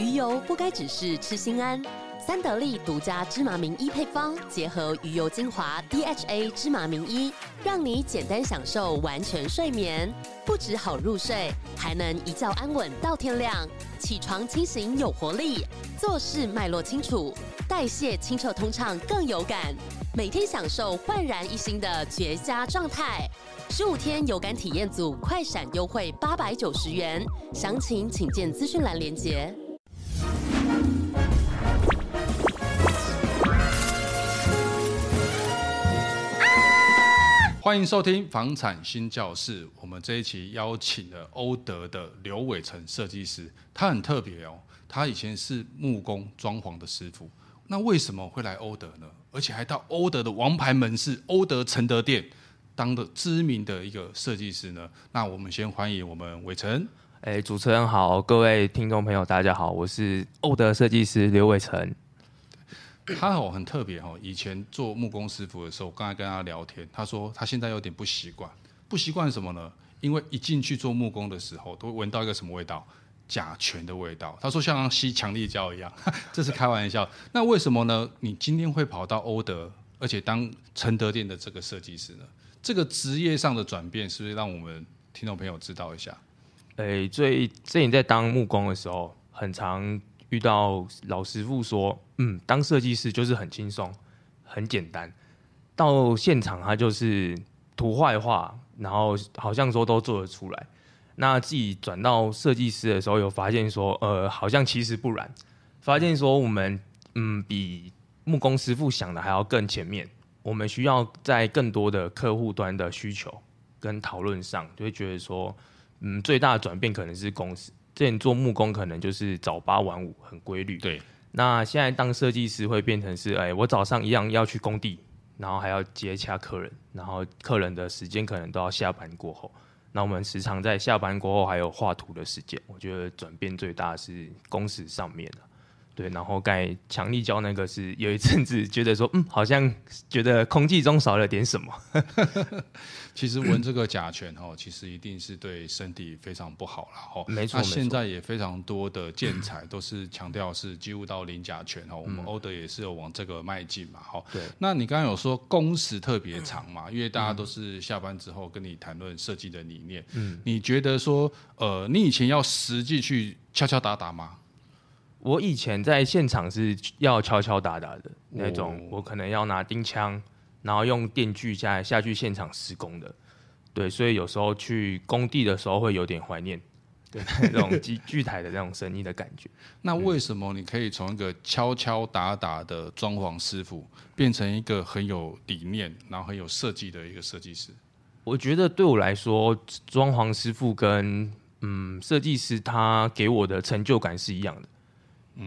鱼油不该只是吃心安，三得利独家芝麻名医配方结合鱼油精华 DHA 芝麻名医，让你简单享受完全睡眠，不止好入睡，还能一觉安稳到天亮，起床清醒有活力，做事脉络清楚，代谢清澈通畅更有感，每天享受焕然一新的绝佳状态。十五天有感体验组快闪优惠八百九十元，详情请见资讯栏链接。欢迎收听《房产新教室》。我们这一期邀请了欧德的刘伟成设计师，他很特别哦。他以前是木工装潢的师傅，那为什么会来欧德呢？而且还到欧德的王牌门市欧德承德店当的知名的一个设计师呢？那我们先欢迎我们伟成。哎，主持人好，各位听众朋友大家好，我是欧德设计师刘伟成。他哦，很特别哦。以前做木工师傅的时候，我刚才跟他聊天，他说他现在有点不习惯，不习惯什么呢？因为一进去做木工的时候，都闻到一个什么味道？甲醛的味道。他说像吸强力胶一样，这是开玩笑。那为什么呢？你今天会跑到欧德，而且当承德店的这个设计师呢？这个职业上的转变，是不是让我们听众朋友知道一下？诶，最最你在当木工的时候，很常遇到老师傅说：“嗯，当设计师就是很轻松，很简单。到现场他就是图画一画，然后好像说都做得出来。那自己转到设计师的时候，有发现说，呃，好像其实不然。发现说我们，嗯，比木工师傅想的还要更前面。我们需要在更多的客户端的需求跟讨论上，就会觉得说，嗯，最大的转变可能是公司。”对你做木工可能就是早八晚五很规律，对。那现在当设计师会变成是，哎，我早上一样要去工地，然后还要接洽客人，然后客人的时间可能都要下班过后。那我们时常在下班过后还有画图的时间。我觉得转变最大是工时上面对，然后盖强力胶那个是有一阵子觉得说，嗯，好像觉得空气中少了点什么。其实闻这个甲醛哦，其实一定是对身体非常不好了哦。没错，那现在也非常多的建材都是强调是几乎到零甲醛哦。我们欧德也是有往这个迈进嘛，好。对。那你刚刚有说工时特别长嘛？因为大家都是下班之后跟你谈论设计的理念。嗯。你觉得说，呃，你以前要实际去敲敲打打吗？我以前在现场是要敲敲打打的那种，我可能要拿钉枪，然后用电锯下下去现场施工的，对，所以有时候去工地的时候会有点怀念，对 那种锯锯台的那种生意的感觉。那为什么你可以从一个敲敲打打的装潢师傅变成一个很有理念，然后很有设计的一个设计师？我觉得对我来说，装潢师傅跟嗯设计师他给我的成就感是一样的。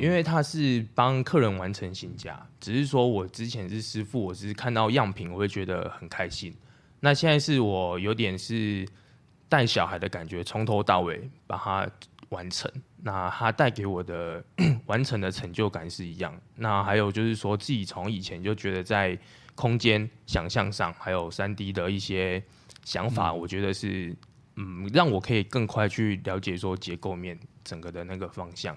因为他是帮客人完成新家，只是说我之前是师傅，我只是看到样品我会觉得很开心。那现在是我有点是带小孩的感觉，从头到尾把它完成。那它带给我的 完成的成就感是一样。那还有就是说自己从以前就觉得在空间想象上，还有三 D 的一些想法，我觉得是嗯，让我可以更快去了解说结构面整个的那个方向。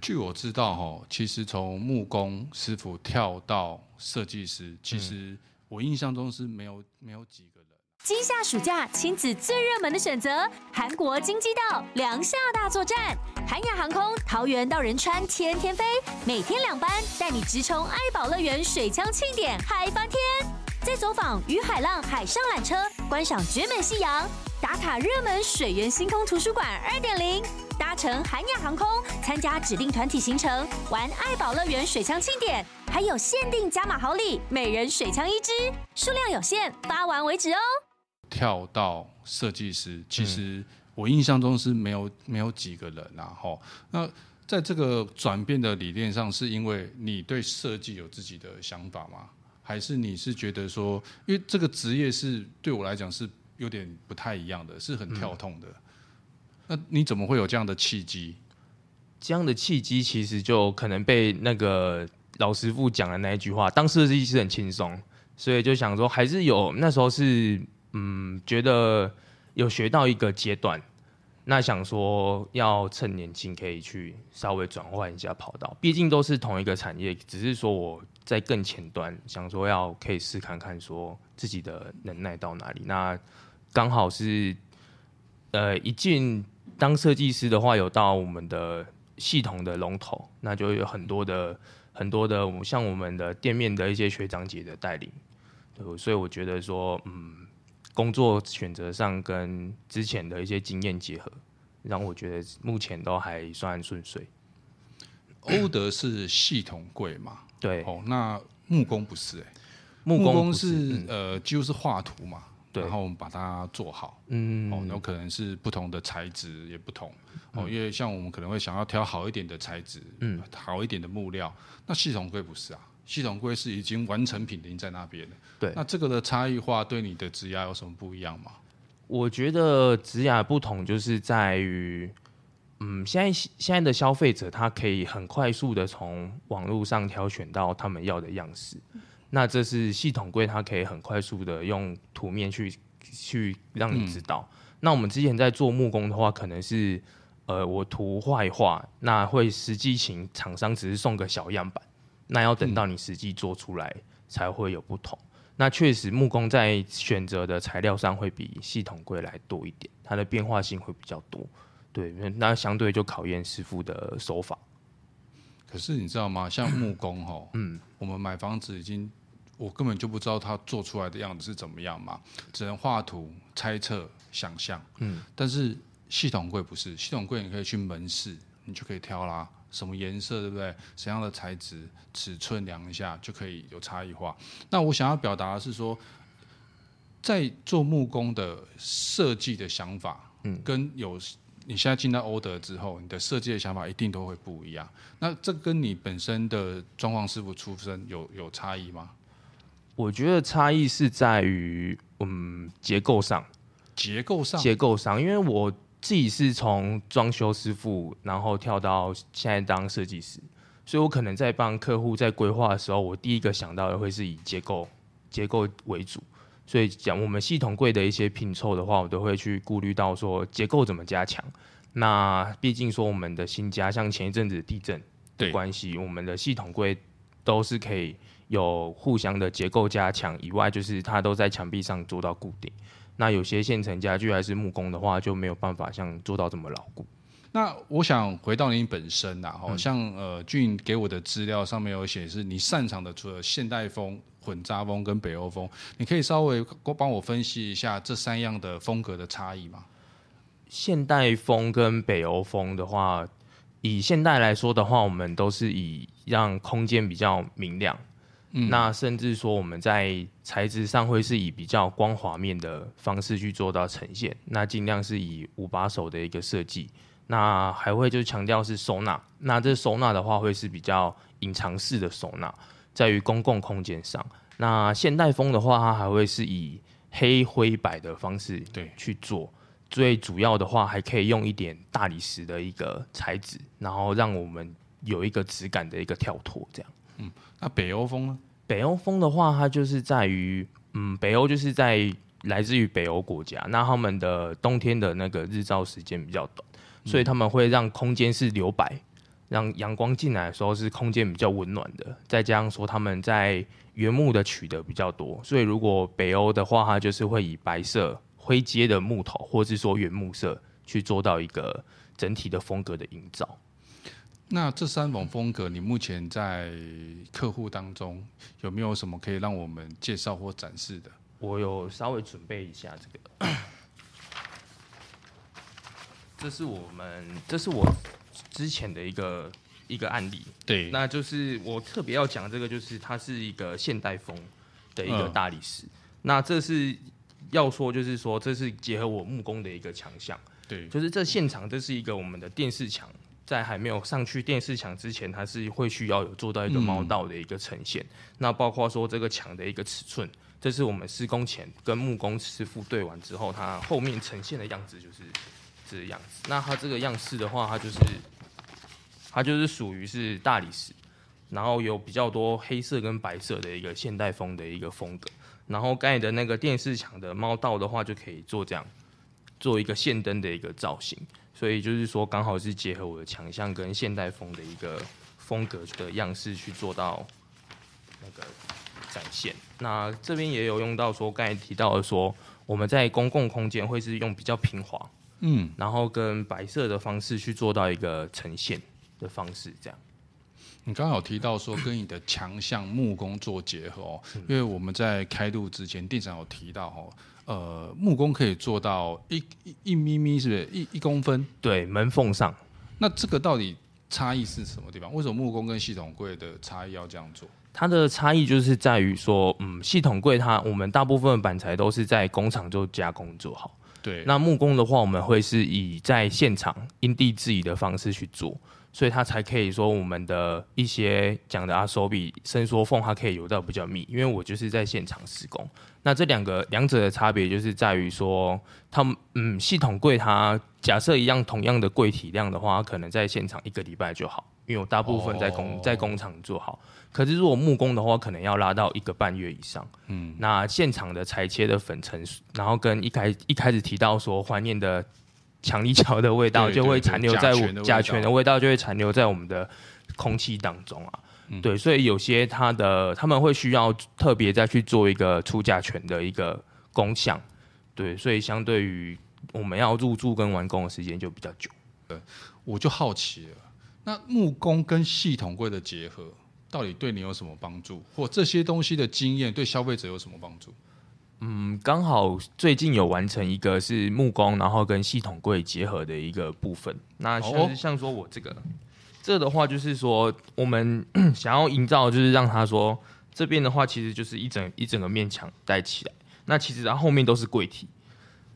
据我知道，哈，其实从木工师傅跳到设计师，其实我印象中是没有没有几个人。今夏暑假亲子最热门的选择，韩国金鸡岛良夏大作战，韩亚航空桃园到仁川天天飞，每天两班，带你直冲爱宝乐园、水枪庆典、嗨翻天，再走访与海浪海上缆车，观赏绝美夕阳，打卡热门水源星空图书馆二点零。搭乘韩亚航空参加指定团体行程，玩爱宝乐园水枪庆典，还有限定加码好礼，每人水枪一支，数量有限，发完为止哦。跳到设计师，其实我印象中是没有没有几个人，然后那在这个转变的理念上，是因为你对设计有自己的想法吗？还是你是觉得说，因为这个职业是对我来讲是有点不太一样的，是很跳痛的。那你怎么会有这样的契机？这样的契机其实就可能被那个老师傅讲的那一句话。当时计师很轻松，所以就想说还是有那时候是嗯觉得有学到一个阶段，那想说要趁年轻可以去稍微转换一下跑道。毕竟都是同一个产业，只是说我在更前端，想说要可以试看看说自己的能耐到哪里。那刚好是呃一进。当设计师的话，有到我们的系统的龙头，那就有很多的很多的，像我们的店面的一些学长姐的带领，对，所以我觉得说，嗯，工作选择上跟之前的一些经验结合，让我觉得目前都还算顺遂。欧德是系统贵嘛？对，哦，那木工不是，哎，木工是呃，就是画图嘛。然后我们把它做好，哦，有可能是不同的材质也不同，哦，因为像我们可能会想要挑好一点的材质，嗯，好一点的木料，那系统柜不是啊，系统柜是已经完成品，已经在那边了。对，那这个的差异化对你的职压有什么不一样吗？我觉得职压不同就是在于，嗯，现在现在的消费者他可以很快速的从网络上挑选到他们要的样式。那这是系统柜，它可以很快速的用图面去去让你知道。那我们之前在做木工的话，可能是呃我图画画，那会实际型厂商只是送个小样板，那要等到你实际做出来才会有不同。那确实木工在选择的材料上会比系统柜来多一点，它的变化性会比较多。对，那相对就考验师傅的手法。可是你知道吗？像木工哦，嗯，我们买房子已经。我根本就不知道它做出来的样子是怎么样嘛，只能画图、猜测、想象。嗯，但是系统柜不是，系统柜你可以去门市，你就可以挑啦，什么颜色对不对？什么样的材质、尺寸量一下就可以有差异化。那我想要表达的是说，在做木工的设计的想法，嗯，跟有你现在进到欧德之后，你的设计的想法一定都会不一样。那这跟你本身的装潢师傅出身有有差异吗？我觉得差异是在于，嗯，结构上，结构上，结构上，因为我自己是从装修师傅，然后跳到现在当设计师，所以我可能在帮客户在规划的时候，我第一个想到的会是以结构结构为主，所以讲我们系统柜的一些拼凑的话，我都会去顾虑到说结构怎么加强。那毕竟说我们的新家像前一阵子地震的关系，我们的系统柜都是可以。有互相的结构加强以外，就是它都在墙壁上做到固定。那有些现成家具还是木工的话，就没有办法像做到这么牢固。那我想回到您本身啦，好像呃俊给我的资料上面有显示，你擅长的除了现代风、混搭风跟北欧风，你可以稍微帮我分析一下这三样的风格的差异吗？现代风跟北欧风的话，以现代来说的话，我们都是以让空间比较明亮。那甚至说我们在材质上会是以比较光滑面的方式去做到呈现，那尽量是以五把手的一个设计，那还会就强调是收纳，那这收纳的话会是比较隐藏式的收纳，在于公共空间上。那现代风的话，它还会是以黑灰白的方式对去做，最主要的话还可以用一点大理石的一个材质，然后让我们有一个质感的一个跳脱，这样。嗯，那北欧风呢？北欧风的话，它就是在于，嗯，北欧就是在来自于北欧国家，那他们的冬天的那个日照时间比较短，所以他们会让空间是留白，让阳光进来的时候是空间比较温暖的。再加上说他们在原木的取得比较多，所以如果北欧的话，它就是会以白色、灰阶的木头，或是说原木色，去做到一个整体的风格的营造。那这三种风格，你目前在客户当中有没有什么可以让我们介绍或展示的？我有稍微准备一下这个，这是我们这是我之前的一个一个案例。对，那就是我特别要讲这个，就是它是一个现代风的一个大理石。那这是要说，就是说这是结合我木工的一个强项。对，就是这现场这是一个我们的电视墙。在还没有上去电视墙之前，它是会需要有做到一个猫道的一个呈现。那包括说这个墙的一个尺寸，这是我们施工前跟木工师傅对完之后，它后面呈现的样子就是这个样子。那它这个样式的话，它就是它就是属于是大理石，然后有比较多黑色跟白色的一个现代风的一个风格。然后盖的那个电视墙的猫道的话，就可以做这样做一个线灯的一个造型。所以就是说，刚好是结合我的强项跟现代风的一个风格的样式去做到那个展现。那这边也有用到说刚才提到的说，我们在公共空间会是用比较平滑，嗯，然后跟白色的方式去做到一个呈现的方式，这样。你刚好提到说跟你的强项木工做结合哦，因为我们在开路之前店长有提到哦。呃，木工可以做到一一一米米，是不是一一公分？对，门缝上。那这个到底差异是什么地方？为什么木工跟系统柜的差异要这样做？它的差异就是在于说，嗯，系统柜它我们大部分板材都是在工厂做加工做好，对。那木工的话，我们会是以在现场因地制宜的方式去做。所以它才可以说我们的一些讲的阿手比伸缩缝，它可以游到比较密，因为我就是在现场施工。那这两个两者的差别就是在于说，他们嗯系统柜它假设一样同样的柜体量的话，可能在现场一个礼拜就好，因为我大部分在工在工厂做好。可是如果木工的话，可能要拉到一个半月以上。嗯，那现场的裁切的粉尘，然后跟一开一开始提到说怀念的。强力胶的味道就会残留在我甲醛的味道就会残留在我们的空气当中啊，对，所以有些它的他们会需要特别再去做一个除甲醛的一个功效，对，所以相对于我们要入住跟完工的时间就比较久。我就好奇了，那木工跟系统柜的结合到底对你有什么帮助，或这些东西的经验对消费者有什么帮助？嗯，刚好最近有完成一个是木工，然后跟系统柜结合的一个部分。那其实像说，我这个，这的话就是说，我们 想要营造，就是让他说，这边的话其实就是一整一整个面墙带起来。那其实它后面都是柜体，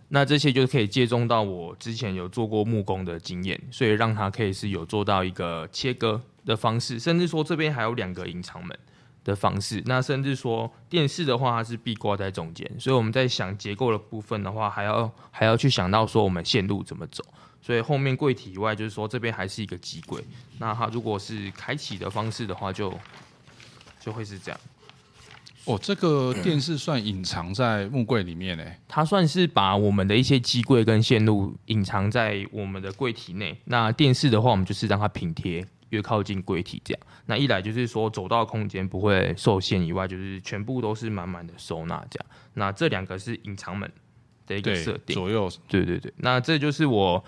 那这些就可以借重到我之前有做过木工的经验，所以让他可以是有做到一个切割的方式，甚至说这边还有两个隐藏门。的方式，那甚至说电视的话，它是壁挂在中间，所以我们在想结构的部分的话，还要还要去想到说我们线路怎么走。所以后面柜体以外，就是说这边还是一个机柜。那它如果是开启的方式的话，就就会是这样。哦，这个电视算隐藏在木柜里面嘞，它算是把我们的一些机柜跟线路隐藏在我们的柜体内。那电视的话，我们就是让它平贴。越靠近柜体这样，那一来就是说走道空间不会受限以外，就是全部都是满满的收纳这样。那这两个是隐藏门的一个设定左右，对对对。那这就是我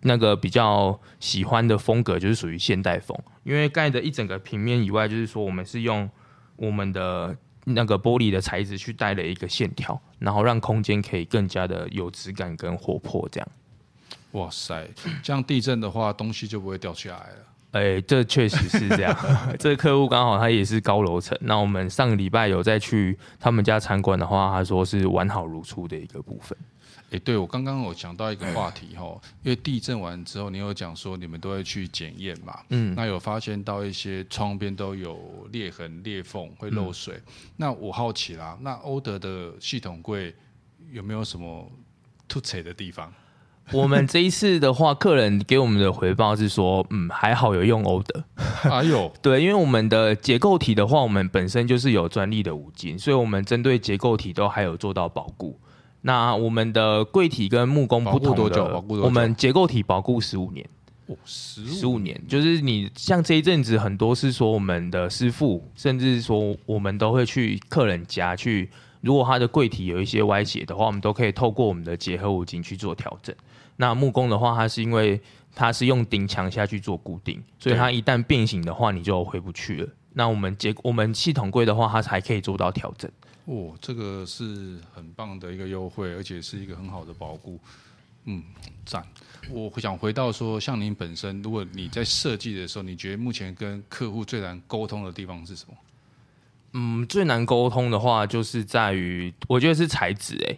那个比较喜欢的风格，就是属于现代风。因为盖的一整个平面以外，就是说我们是用我们的那个玻璃的材质去带了一个线条，然后让空间可以更加的有质感跟活泼这样。哇塞，这样地震的话东西就不会掉下来了。哎，这确实是这样。这客户刚好他也是高楼层，那我们上个礼拜有再去他们家参观的话，他说是完好如初的一个部分。哎，对我刚刚我讲到一个话题哈，因为地震完之后，你有讲说你们都会去检验嘛，嗯，那有发现到一些窗边都有裂痕、裂缝会漏水。那我好奇啦，那欧德的系统柜有没有什么突起的地方？我们这一次的话，客人给我们的回报是说，嗯，还好有用欧的，还 有 对，因为我们的结构体的话，我们本身就是有专利的五金，所以我们针对结构体都还有做到保固。那我们的柜体跟木工不同的，我们结构体保固十五年，十十五年，就是你像这一阵子很多是说我们的师傅，甚至说我们都会去客人家去。如果它的柜体有一些歪斜的话，我们都可以透过我们的结合五金去做调整。那木工的话，它是因为它是用顶墙下去做固定，所以它一旦变形的话，你就回不去了。那我们结我们系统柜的话，它才可以做到调整。哦，这个是很棒的一个优惠，而且是一个很好的保护。嗯，赞。我想回到说，像您本身，如果你在设计的时候，你觉得目前跟客户最难沟通的地方是什么？嗯，最难沟通的话就是在于，我觉得是材质哎，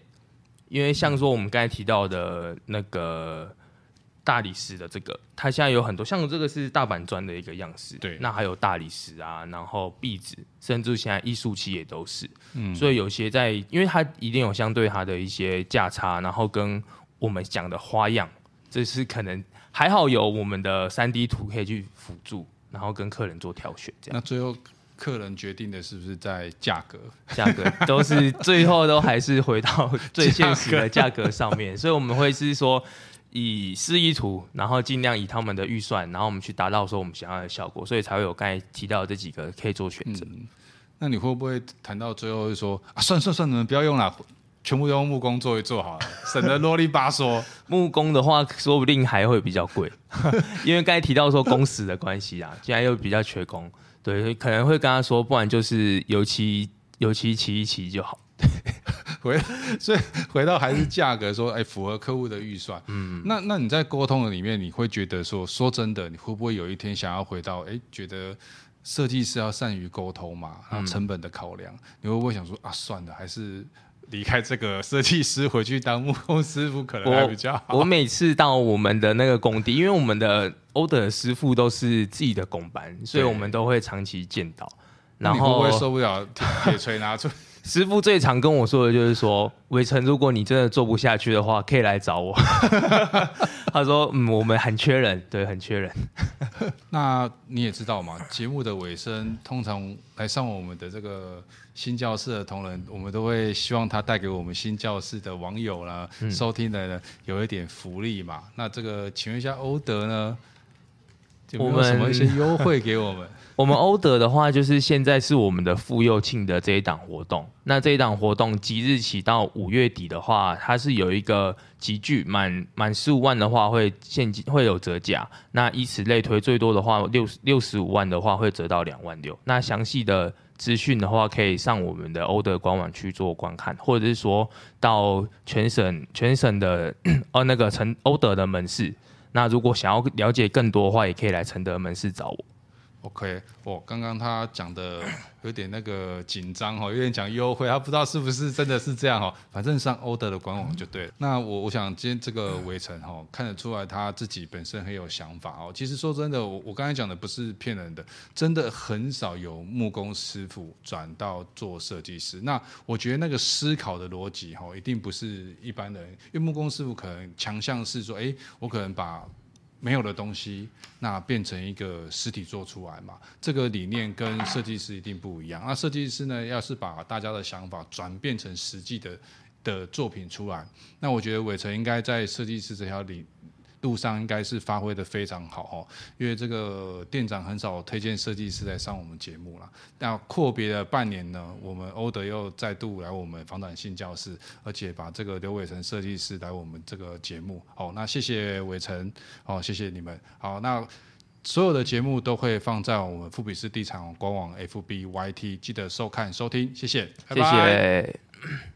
因为像说我们刚才提到的那个大理石的这个，它现在有很多，像这个是大板砖的一个样式，对，那还有大理石啊，然后壁纸，甚至现在艺术漆也都是，嗯，所以有些在，因为它一定有相对它的一些价差，然后跟我们讲的花样，这是可能还好有我们的三 D 图可以去辅助，然后跟客人做挑选，这样那最后。客人决定的是不是在价格？价格 都是最后都还是回到 最现实的价格上面，所以我们会是说以示意图，然后尽量以他们的预算，然后我们去达到说我们想要的效果，所以才会有刚才提到这几个可以做选择。那你会不会谈到最后就说啊，算算算，你们不要用了，全部用木工做一做好，了，省得啰里吧嗦。木工的话，说不定还会比较贵，因为刚才提到说工时的关系啊，现在又比较缺工。对，可能会跟他说，不然就是油漆油漆漆一漆就好。回 所以回到还是价格说，哎，符合客户的预算。嗯，那那你在沟通的里面，你会觉得说，说真的，你会不会有一天想要回到，哎，觉得设计师要善于沟通嘛，然后成本的考量，你会不会想说啊，算了，还是。离开这个设计师，回去当木工师傅可能还比较好。我每次到我们的那个工地，因为我们的欧德师傅都是自己的工班，所以我们都会长期见到。然后会不会受不了铁锤？拿出 师傅最常跟我说的就是说：“伟成，如果你真的做不下去的话，可以来找我。”他说：“嗯，我们很缺人，对，很缺人。那你也知道嘛，节目的尾声通常来上我们的这个新教室的同仁，我们都会希望他带给我们新教室的网友啦，收听的人有一点福利嘛。那这个，请问一下欧德呢，有没有什么一些优惠给我们？”我们欧德的话，就是现在是我们的妇幼庆的这一档活动。那这一档活动即日起到五月底的话，它是有一个集聚，满满十五万的话会现金会有折价。那以此类推，最多的话六十六十五万的话会折到两万六。那详细的资讯的话，可以上我们的欧德官网去做观看，或者是说到全省全省的呃那个成欧德的门市。那如果想要了解更多的话，也可以来承德门市找我。OK，我刚刚他讲的有点那个紧张哈，有点讲优惠，他不知道是不是真的是这样哈。反正上欧德的官网就对。那我我想今天这个围城哈，看得出来他自己本身很有想法哦。其实说真的，我我刚才讲的不是骗人的，真的很少有木工师傅转到做设计师。那我觉得那个思考的逻辑哈，一定不是一般人，因为木工师傅可能强项是说，哎，我可能把。没有的东西，那变成一个实体做出来嘛？这个理念跟设计师一定不一样。那设计师呢，要是把大家的想法转变成实际的的作品出来，那我觉得伟成应该在设计师这条里。路上应该是发挥的非常好哦，因为这个店长很少推荐设计师来上我们节目了。那阔别了半年呢，我们欧德又再度来我们房产信教室，而且把这个刘伟成设计师来我们这个节目。好，那谢谢伟成，好谢谢你们。好，那所有的节目都会放在我们富比斯地产官网 fbyt，记得收看收听，谢谢，拜拜。